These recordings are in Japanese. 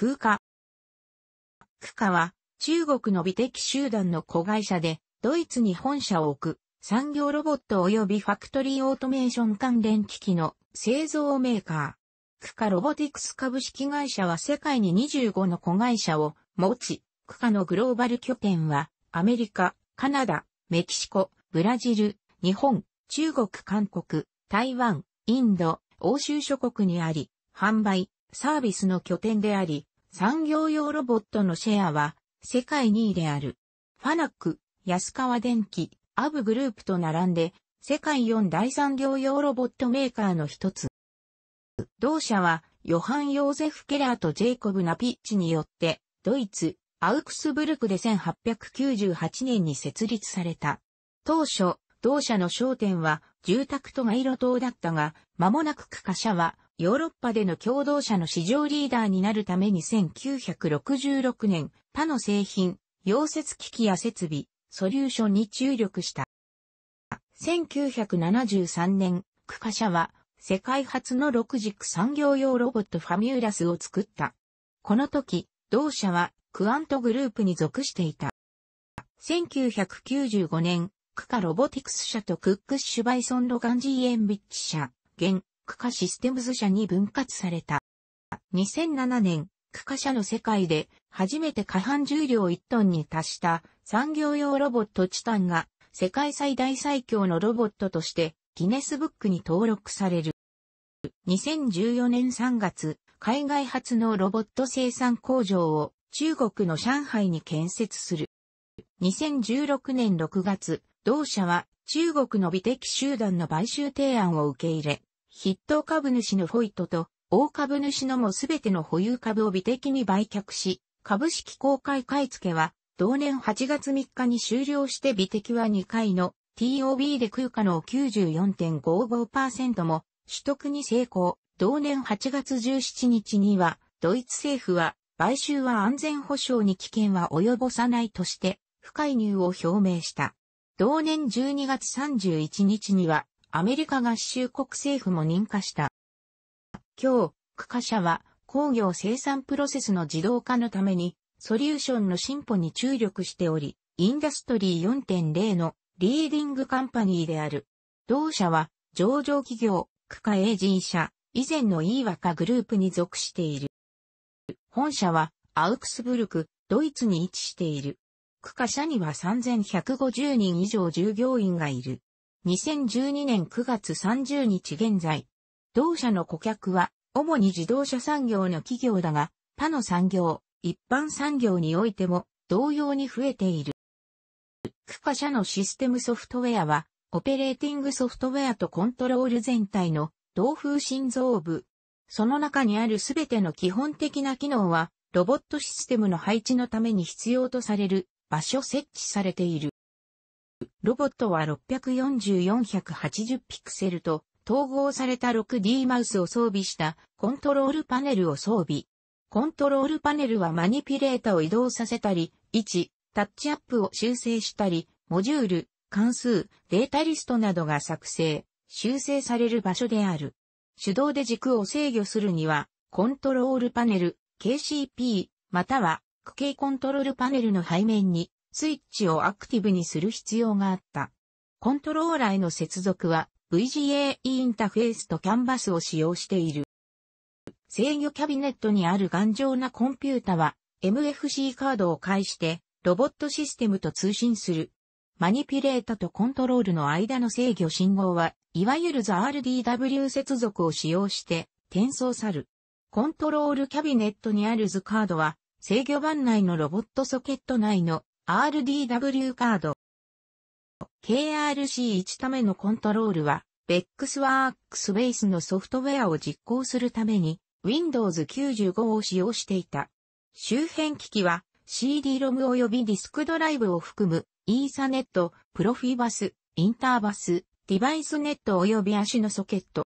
空化。空化は、中国の美的集団の子会社で、ドイツに本社を置く、産業ロボット及びファクトリーオートメーション関連機器の製造メーカー。クカロボティクス株式会社は世界に25の子会社を持ち、区カのグローバル拠点はアメリカ、カナダ、メキシコ、ブラジル、日本、中国、韓国、台湾、インド、欧州諸国にあり、販売、サービスの拠点であり、産業用ロボットのシェアは世界2位である。ファナック、安川電機、アブグループと並んで世界4大産業用ロボットメーカーの一つ。同社はヨハン・ヨーゼフ・ケラーとジェイコブ・ナピッチによってドイツ、アウクスブルクで1898年に設立された。当初、同社の商店は住宅と街路灯だったが、間もなく区下車はヨーロッパでの共同社の市場リーダーになるために1966年、他の製品、溶接機器や設備、ソリューションに注力した。1973年、クカ社は、世界初の6軸産業用ロボットファミューラスを作った。この時、同社はクアントグループに属していた。1995年、クカロボティクス社とクックッシュバイソンロガンジーエンビッチ社、現区下システムズ社に分割された。2007年、区下社の世界で初めて下半重量1トンに達した産業用ロボットチタンが世界最大最強のロボットとしてギネスブックに登録される。2014年3月、海外初のロボット生産工場を中国の上海に建設する。2016年6月、同社は中国の美的集団の買収提案を受け入れ、筆頭株主のフォイトと、大株主のもすべての保有株を美的に売却し、株式公開買い付けは、同年8月3日に終了して美的は2回の TOB で空価の94.55%も取得に成功。同年8月17日には、ドイツ政府は、買収は安全保障に危険は及ぼさないとして、不介入を表明した。同年12月31日には、アメリカ合衆国政府も認可した。今日、区科社は工業生産プロセスの自動化のために、ソリューションの進歩に注力しており、インダストリー4.0のリーディングカンパニーである。同社は、上場企業、区科エージン社、以前のイーワカグループに属している。本社は、アウクスブルク、ドイツに位置している。区科社には3150人以上従業員がいる。2012年9月30日現在、同社の顧客は、主に自動車産業の企業だが、他の産業、一般産業においても、同様に増えている。クパ社のシステムソフトウェアは、オペレーティングソフトウェアとコントロール全体の同風心臓部。その中にあるすべての基本的な機能は、ロボットシステムの配置のために必要とされる場所設置されている。ロボットは640-480ピクセルと統合された 6D マウスを装備したコントロールパネルを装備。コントロールパネルはマニピュレータを移動させたり、位置、タッチアップを修正したり、モジュール、関数、データリストなどが作成、修正される場所である。手動で軸を制御するには、コントロールパネル、KCP、または、区形コントロールパネルの背面に、スイッチをアクティブにする必要があった。コントローラへの接続は VGA インターフェースとキャンバスを使用している。制御キャビネットにある頑丈なコンピュータは MFC カードを介してロボットシステムと通信する。マニピュレータとコントロールの間の制御信号は、いわゆるザ RDW 接続を使用して転送さる。コントロールキャビネットにある図カードは、制御盤内のロボットソケット内の RDW カード。KRC1 ためのコントロールは、ベックスワークスベースのソフトウェアを実行するために Windows 95を使用していた。周辺機器は CD-ROM 及びディスクドライブを含むイーサネット、プロフィバス、インターバス、デバイスネット及び足のソケット。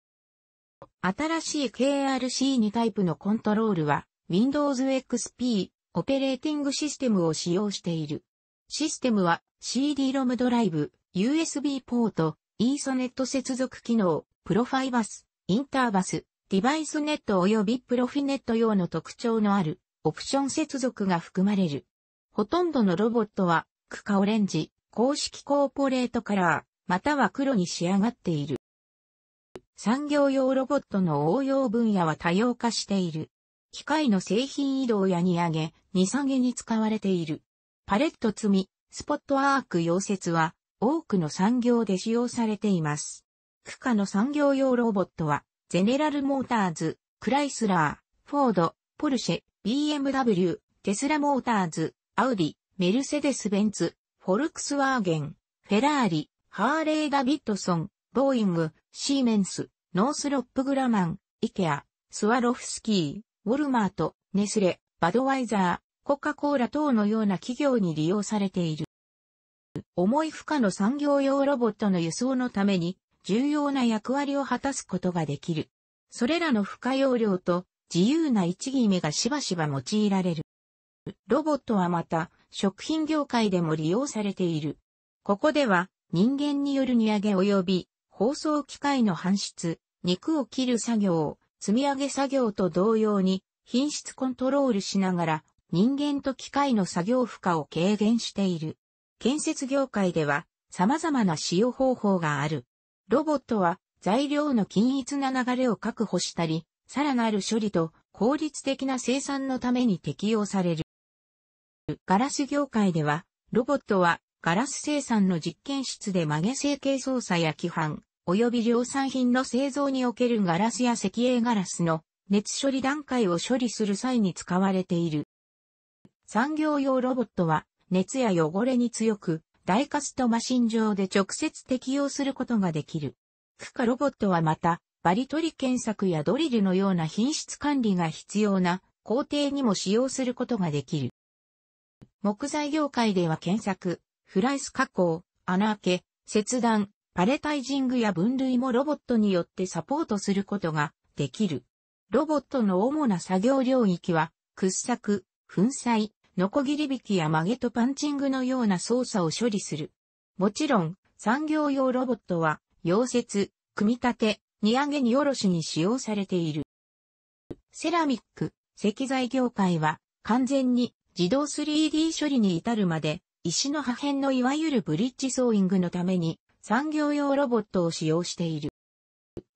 新しい KRC2 タイプのコントロールは Windows XP オペレーティングシステムを使用している。システムは CD-ROM ドライブ、USB ポート、イーソネット接続機能、プロファイバス、インターバス、デバイスネット及びプロフィネット用の特徴のあるオプション接続が含まれる。ほとんどのロボットは区カオレンジ、公式コーポレートカラー、または黒に仕上がっている。産業用ロボットの応用分野は多様化している。機械の製品移動や荷上げ、荷下げに使われている。パレット積み、スポットアーク溶接は、多くの産業で使用されています。区下の産業用ロボットは、ゼネラルモーターズ、クライスラー、フォード、ポルシェ、BMW、テスラモーターズ、アウディ、メルセデス・ベンツ、フォルクスワーゲン、フェラーリ、ハーレー・ダビッドソン、ボーイング、シーメンス、ノースロップ・グラマン、イケア、スワロフスキー、ウォルマート、ネスレ、バドワイザー、コカ・コーラ等のような企業に利用されている。重い負荷の産業用ロボットの輸送のために重要な役割を果たすことができる。それらの負荷容量と自由な位置決めがしばしば用いられる。ロボットはまた食品業界でも利用されている。ここでは人間による荷上げ及び包装機械の搬出、肉を切る作業、積み上げ作業と同様に品質コントロールしながら人間と機械の作業負荷を軽減している。建設業界では様々な使用方法がある。ロボットは材料の均一な流れを確保したり、さらなる処理と効率的な生産のために適用される。ガラス業界では、ロボットはガラス生産の実験室で曲げ成形操作や規範、及び量産品の製造におけるガラスや石英ガラスの熱処理段階を処理する際に使われている。産業用ロボットは熱や汚れに強く、ダイカストマシン上で直接適用することができる。区カロボットはまた、バリ取り検索やドリルのような品質管理が必要な工程にも使用することができる。木材業界では検索、フライス加工、穴開け、切断、パレタイジングや分類もロボットによってサポートすることができる。ロボットの主な作業領域は、掘削、粉砕、ノコギリ引きや曲げとパンチングのような操作を処理する。もちろん、産業用ロボットは、溶接、組み立て、荷上げ荷下ろしに使用されている。セラミック、石材業界は、完全に自動 3D 処理に至るまで、石の破片のいわゆるブリッジソーイングのために、産業用ロボットを使用している。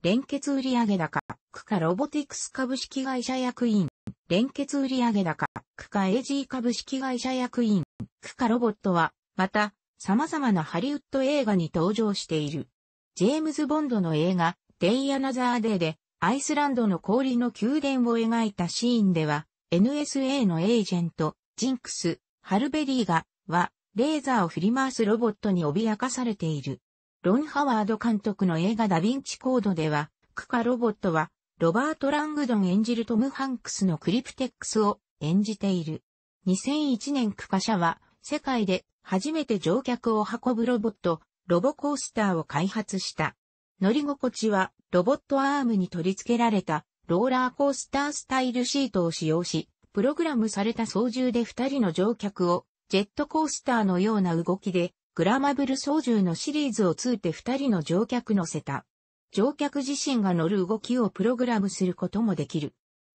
連結売上高、区下ロボティクス株式会社役員、連結売上高、区下 AG 株式会社役員、区下ロボットは、また、様々なハリウッド映画に登場している。ジェームズ・ボンドの映画、デイ・アナザー・デイで、アイスランドの氷の宮殿を描いたシーンでは、NSA のエージェント、ジンクス、ハルベリーが、は、レーザーを振り回すロボットに脅かされている。ロン・ハワード監督の映画ダヴィンチコードでは、クカロボットは、ロバート・ラングドン演じるトム・ハンクスのクリプテックスを演じている。2001年クカ社は、世界で初めて乗客を運ぶロボット、ロボコースターを開発した。乗り心地は、ロボットアームに取り付けられた、ローラーコースタースタイルシートを使用し、プログラムされた操縦で2人の乗客を、ジェットコースターのような動きでグラマブル操縦のシリーズを通って2人の乗客乗せた。乗客自身が乗る動きをプログラムすることもできる。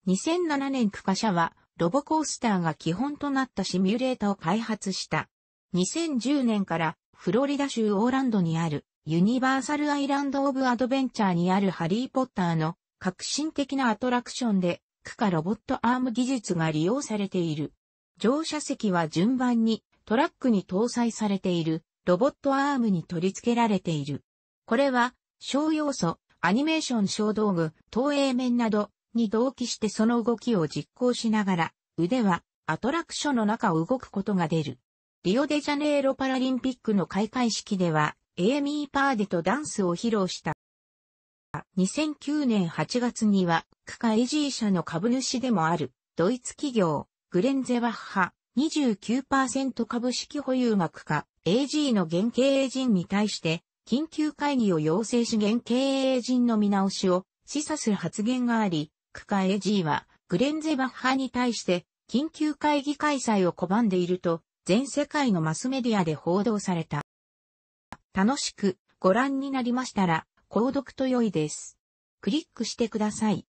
2007年区科社は、ロボコースターが基本となったシミュレータを開発した。2010年からフロリダ州オーランドにあるユニバーサルアイランドオブアドベンチャーにあるハリーポッターの革新的なアトラクションで区下ロボットアーム技術が利用されている。乗車席は順番にトラックに搭載されているロボットアームに取り付けられている。これは、小要素、アニメーション小道具、投影面などに同期してその動きを実行しながら、腕はアトラクションの中を動くことが出る。リオデジャネイロパラリンピックの開会式では、エーミー・パーデとダンスを披露した。2009年8月には、区ジー社の株主でもある、ドイツ企業、グレンゼワッハ、29%株式保有額か、AG の現経営陣に対して、緊急会議を要請し現経営陣の見直しを示唆する発言があり、区下 AG は、グレンゼバッハに対して、緊急会議開催を拒んでいると、全世界のマスメディアで報道された。楽しくご覧になりましたら、購読と良いです。クリックしてください。